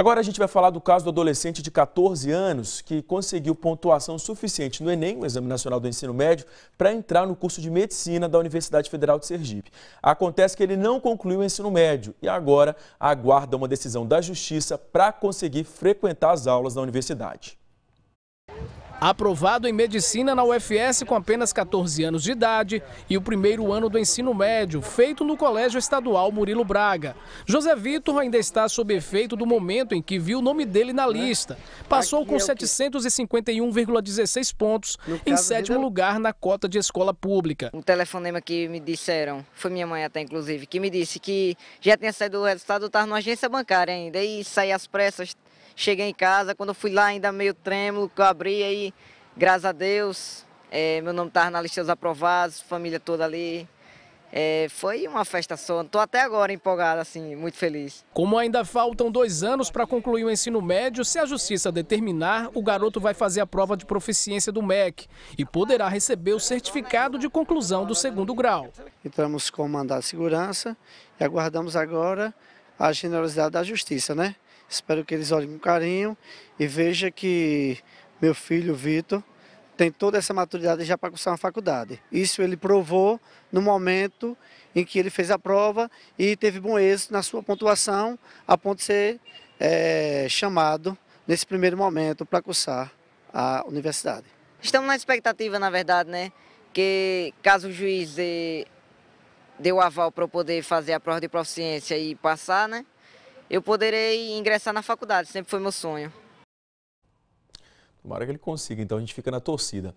Agora a gente vai falar do caso do adolescente de 14 anos que conseguiu pontuação suficiente no Enem, o Exame Nacional do Ensino Médio, para entrar no curso de Medicina da Universidade Federal de Sergipe. Acontece que ele não concluiu o ensino médio e agora aguarda uma decisão da Justiça para conseguir frequentar as aulas da universidade. Aprovado em medicina na UFS com apenas 14 anos de idade e o primeiro ano do ensino médio, feito no Colégio Estadual Murilo Braga. José Vitor ainda está sob efeito do momento em que viu o nome dele na lista. Passou com 751,16 é pontos, em sétimo lugar na cota de escola pública. Um telefonema que me disseram, foi minha mãe até inclusive, que me disse que já tinha saído o resultado, estava numa agência bancária ainda e saí às pressas Cheguei em casa, quando eu fui lá ainda meio trêmulo, que eu abri aí, graças a Deus, é, meu nome estava na lista dos aprovados, família toda ali. É, foi uma festa só, estou até agora empolgado, assim, muito feliz. Como ainda faltam dois anos para concluir o ensino médio, se a justiça determinar, o garoto vai fazer a prova de proficiência do MEC e poderá receber o certificado de conclusão do segundo grau. Entramos com o mandado de segurança e aguardamos agora a generosidade da justiça, né? Espero que eles olhem com carinho e vejam que meu filho Vitor tem toda essa maturidade já para cursar uma faculdade. Isso ele provou no momento em que ele fez a prova e teve bom êxito na sua pontuação, a ponto de ser é, chamado nesse primeiro momento para cursar a universidade. Estamos na expectativa, na verdade, né? Que caso o juiz dê, dê o aval para eu poder fazer a prova de proficiência e passar, né? eu poderei ingressar na faculdade, sempre foi meu sonho. Tomara que ele consiga, então a gente fica na torcida.